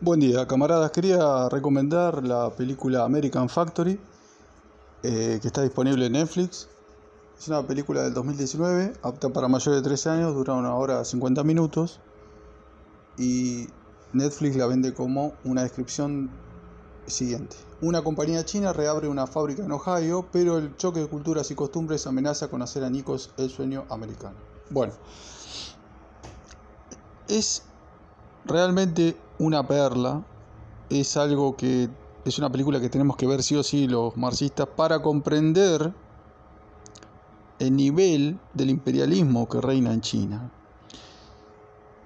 Buen día, camaradas. Quería recomendar la película American Factory, eh, que está disponible en Netflix. Es una película del 2019, apta para mayores de 13 años, dura una hora 50 minutos. Y Netflix la vende como una descripción siguiente. Una compañía china reabre una fábrica en Ohio, pero el choque de culturas y costumbres amenaza con hacer añicos el sueño americano. Bueno, es realmente una perla, es algo que es una película que tenemos que ver sí o sí los marxistas para comprender el nivel del imperialismo que reina en China.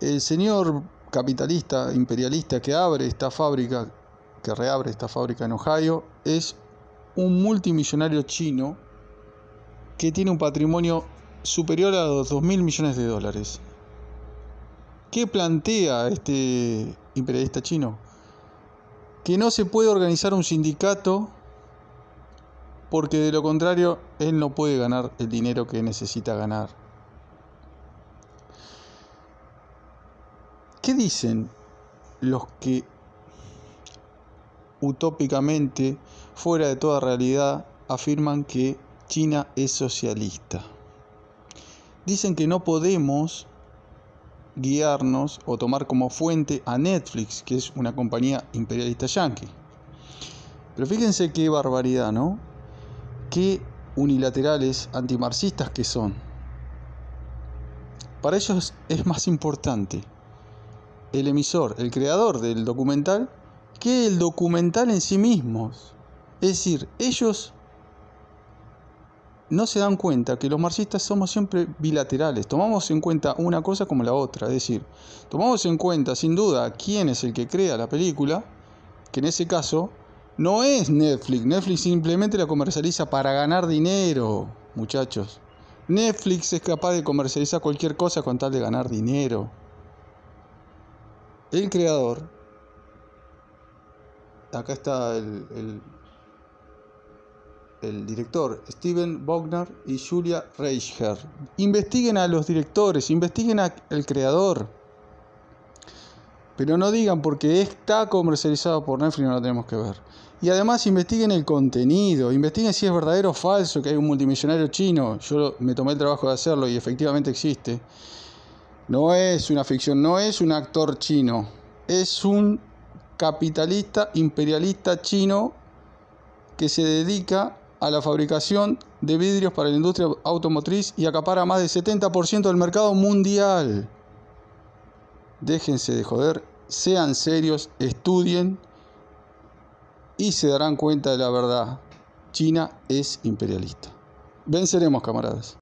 El señor capitalista imperialista que abre esta fábrica, que reabre esta fábrica en Ohio, es un multimillonario chino que tiene un patrimonio superior a los 2 mil millones de dólares. ¿Qué plantea este imperialista chino, que no se puede organizar un sindicato porque de lo contrario él no puede ganar el dinero que necesita ganar. ¿Qué dicen los que utópicamente, fuera de toda realidad, afirman que China es socialista? Dicen que no podemos guiarnos o tomar como fuente a Netflix, que es una compañía imperialista yankee. Pero fíjense qué barbaridad, ¿no? Qué unilaterales antimarxistas que son. Para ellos es más importante el emisor, el creador del documental, que el documental en sí mismos. Es decir, ellos no se dan cuenta que los marxistas somos siempre bilaterales, tomamos en cuenta una cosa como la otra, es decir, tomamos en cuenta sin duda quién es el que crea la película, que en ese caso no es Netflix, Netflix simplemente la comercializa para ganar dinero, muchachos. Netflix es capaz de comercializar cualquier cosa con tal de ganar dinero. El creador, acá está el, el director Steven Bogner y Julia Reicher. Investiguen a los directores, investiguen al creador. Pero no digan porque está comercializado por Netflix no lo tenemos que ver. Y además investiguen el contenido, investiguen si es verdadero o falso que hay un multimillonario chino. Yo me tomé el trabajo de hacerlo y efectivamente existe. No es una ficción, no es un actor chino. Es un capitalista imperialista chino que se dedica a la fabricación de vidrios para la industria automotriz y acapara más del 70% del mercado mundial. Déjense de joder, sean serios, estudien y se darán cuenta de la verdad. China es imperialista. Venceremos, camaradas.